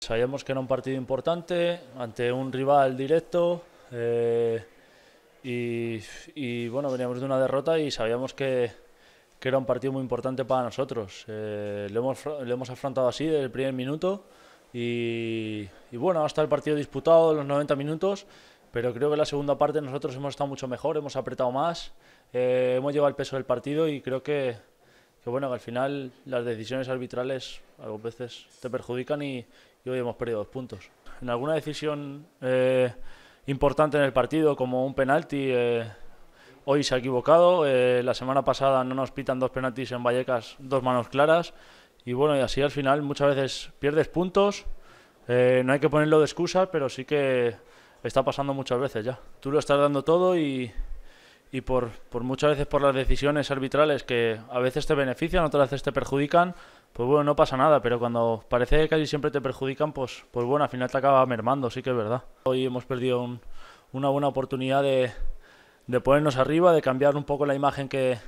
Sabíamos que era un partido importante ante un rival directo eh, y, bueno, veníamos de una derrota y sabíamos que, era un partido muy importante para nosotros. Eh, lo, hemos, lo hemos afrontado así desde el primer minuto y, bueno, hasta el partido disputado, los 90 minutos, pero creo que la segunda parte nosotros hemos estado mucho mejor, hemos apretado más. Eh, hemos llevado el peso del partido y creo que, bueno, que al final las decisiones arbitrales a veces te perjudican y, hoy hemos perdido dos puntos. En alguna decisión eh, importante en el partido, como un penalti, eh, hoy se ha equivocado. la semana pasada no nos pitan dos penaltis en Vallecas, dos manos claras. Y bueno, y así al final muchas veces pierdes puntos. no hay que ponerlo de excusa, pero sí que está pasando muchas veces ya. Tú lo estás dando todo y, y por, muchas veces por las decisiones arbitrales que a veces te benefician, otras veces te perjudican, pues bueno, no pasa nada, pero cuando parece que casi siempre te perjudican, pues, pues bueno, al final te acaba mermando, sí que es verdad. Hoy hemos perdido una buena oportunidad de, ponernos arriba, de cambiar un poco la imagen que,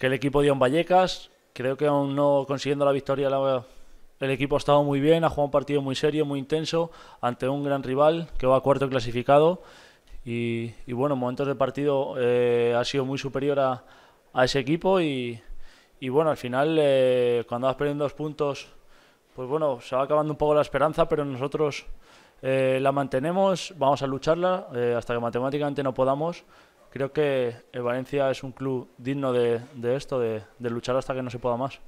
el equipo dio en Vallecas. Creo que aún no consiguiendo la victoria la, el equipo ha estado muy bien, ha jugado un partido muy serio, muy intenso, ante un gran rival que va a cuarto clasificado y, y bueno, momentos de partido eh, ha sido muy superior a, ese equipo y, bueno, al final eh, cuando vas perdiendo dos puntos, pues bueno, se va acabando un poco la esperanza, pero nosotros eh, la mantenemos, vamos a lucharla hasta que matemáticamente no podamos. Creo que el Valencia es un club digno de, esto, de luchar hasta que no se pueda más.